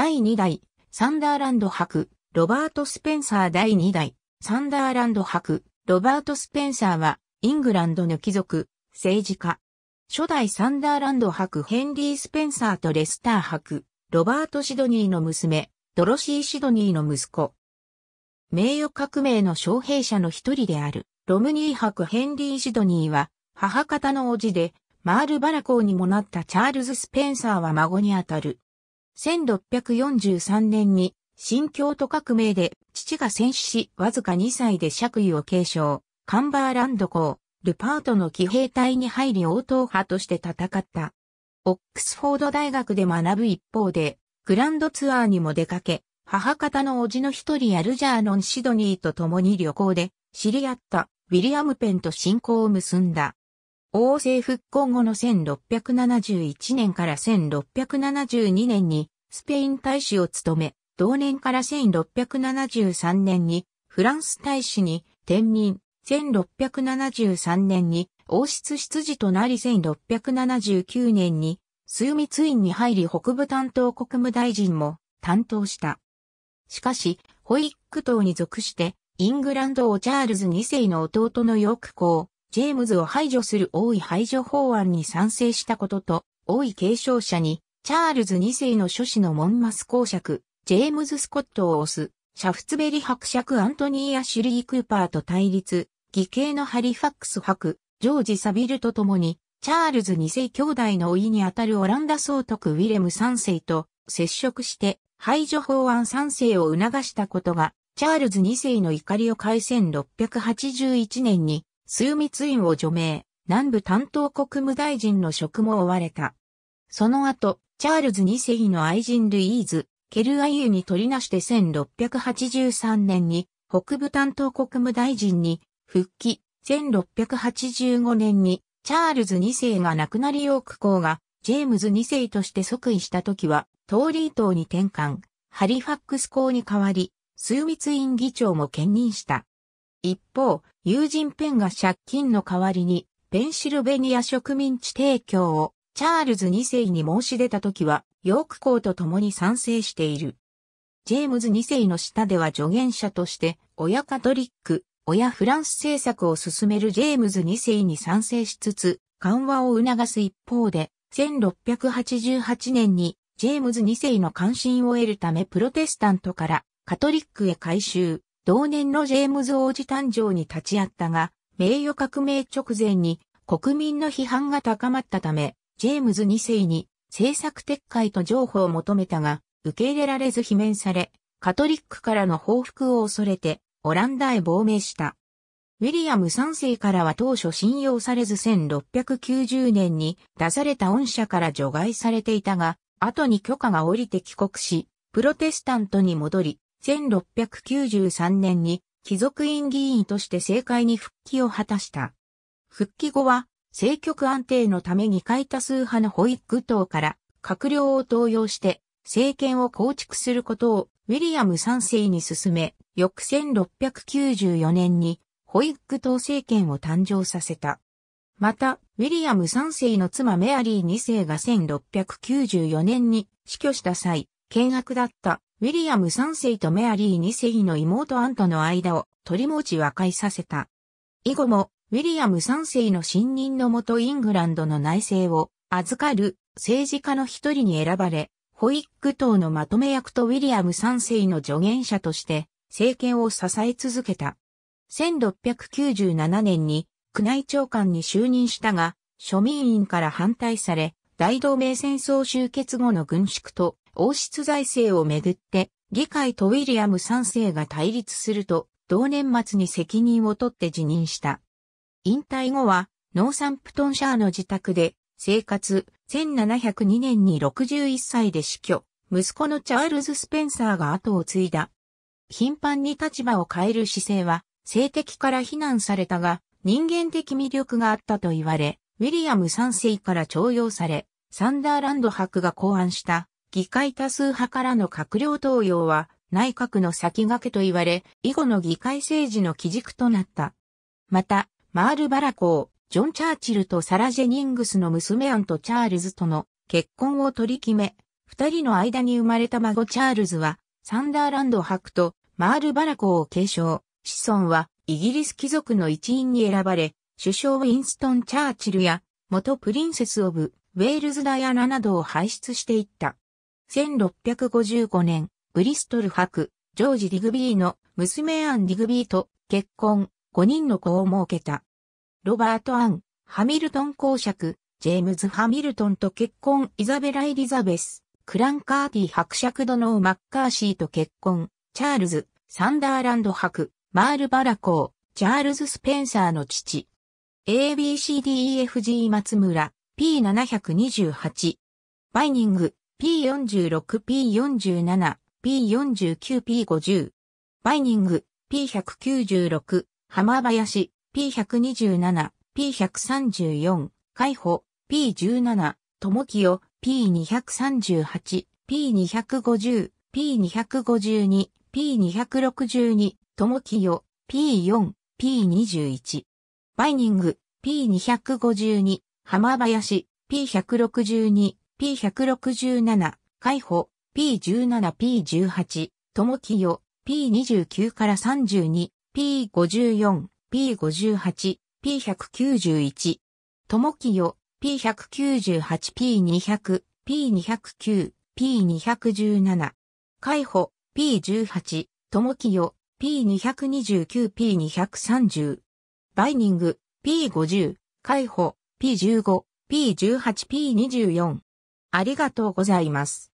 第2代、サンダーランド博、ロバート・スペンサー第2代、サンダーランド博、ロバート・スペンサーは、イングランドの貴族、政治家。初代サンダーランド博ヘンリー・スペンサーとレスター博、ロバート・シドニーの娘、ドロシー・シドニーの息子。名誉革命の招聘者の一人である、ロムニー博ヘンリー・シドニーは、母方の叔父で、マール・バラーにもなったチャールズ・スペンサーは孫にあたる。1643年に新京都革命で父が戦死しわずか2歳で爵位を継承、カンバーランド校、ルパートの騎兵隊に入り応答派として戦った。オックスフォード大学で学ぶ一方で、グランドツアーにも出かけ、母方の叔父の一人アルジャーノン・シドニーと共に旅行で、知り合ったウィリアム・ペンと親交を結んだ。王政復興後の1671年から1672年にスペイン大使を務め、同年から1673年にフランス大使に転任、1673年に王室執事となり1679年に枢密院に入り北部担当国務大臣も担当した。しかし、ホイック島に属してイングランド王チャールズ2世の弟のヨーク公、ジェームズを排除する王位排除法案に賛成したことと、王位継承者に、チャールズ2世の諸子のモンマス公爵、ジェームズ・スコットを推す、シャフツベリ伯爵アントニー・アシュリー・クーパーと対立、義兄のハリファックス伯、ジョージ・サビルと共に、チャールズ2世兄弟の老いにあたるオランダ総督ウィレム3世と接触して排除法案3世を促したことが、チャールズ2世の怒りを買い6 8 1年に枢密院を除名、南部担当国務大臣の職も追われた。その後、チャールズ2世の愛人ルイーズ、ケルアイユに取りなして1683年に北部担当国務大臣に復帰、1685年にチャールズ2世が亡くなりヨーク公がジェームズ2世として即位した時はトーリー島に転換、ハリファックス公に代わり、枢密院議長も兼任した。一方、友人ペンが借金の代わりに、ペンシルベニア植民地提供をチャールズ2世に申し出た時は、ヨーク校と共に賛成している。ジェームズ2世の下では助言者として、親カトリック、親フランス政策を進めるジェームズ2世に賛成しつつ、緩和を促す一方で、1688年にジェームズ2世の関心を得るためプロテスタントからカトリックへ改修、同年のジェームズ王子誕生に立ち会ったが、名誉革命直前に国民の批判が高まったため、ジェームズ2世に政策撤回と譲歩を求めたが、受け入れられず罷免され、カトリックからの報復を恐れて、オランダへ亡命した。ウィリアム3世からは当初信用されず1690年に出された恩赦から除外されていたが、後に許可が下りて帰国し、プロテスタントに戻り、1693年に貴族院議員として政界に復帰を果たした。復帰後は、政局安定のため議会多数派のホイッグ党から閣僚を登用して政権を構築することをウィリアム3世に進め、翌1694年にホイッグ党政権を誕生させた。また、ウィリアム3世の妻メアリー2世が1694年に死去した際、険悪だったウィリアム3世とメアリー2世の妹アンとの間を取り持ち和解させた。以後も、ウィリアム3世の信任のもとイングランドの内政を預かる政治家の一人に選ばれ、ホイック党のまとめ役とウィリアム3世の助言者として政権を支え続けた。1697年に宮内長官に就任したが、庶民院から反対され、大同盟戦争終結後の軍縮と王室財政をめぐって、議会とウィリアム3世が対立すると、同年末に責任を取って辞任した。引退後は、ノーサンプトンシャーの自宅で、生活、1702年に61歳で死去、息子のチャールズ・スペンサーが後を継いだ。頻繁に立場を変える姿勢は、性的から非難されたが、人間的魅力があったと言われ、ウィリアム3世から徴用され、サンダーランド博が考案した議会多数派からの閣僚登用は内閣の先駆けと言われ、以後の議会政治の基軸となった。また、マール・バラコー、ジョン・チャーチルとサラ・ジェニングスの娘アンとチャールズとの結婚を取り決め、二人の間に生まれた孫チャールズは、サンダーランド伯とマール・バラーを継承、子孫はイギリス貴族の一員に選ばれ、首相ウィンストン・チャーチルや元プリンセス・オブ・ウェールズ・ダイアナなどを輩出していった。1655年、ブリストル博、ジョージ・ディグビーの娘アン・ディグビーと結婚、5人の子を設けた。ロバート・アン、ハミルトン公爵、ジェームズ・ハミルトンと結婚、イザベラ・エリザベス、クラン・カーティ伯爵殿マッカーシーと結婚、チャールズ、サンダーランド伯、マール・バラコー、チャールズ・スペンサーの父。ABCDEFG 松村、P728。バイニング、P46、P47、P49、P50。バイニング、P196、浜林、P127、P134、海保、P17、友清、P238、P250、P252、P262、友清、P4、P21。バイニング、P252、浜林、P162、P167、海保、P17、P18、友清、P29 から32、P54、P58、P191、友清、P198、P200、P209、P217、海保、P18、友清、P229、P230、バイニング、P50、海保、P15、P18、P24、ありがとうございます。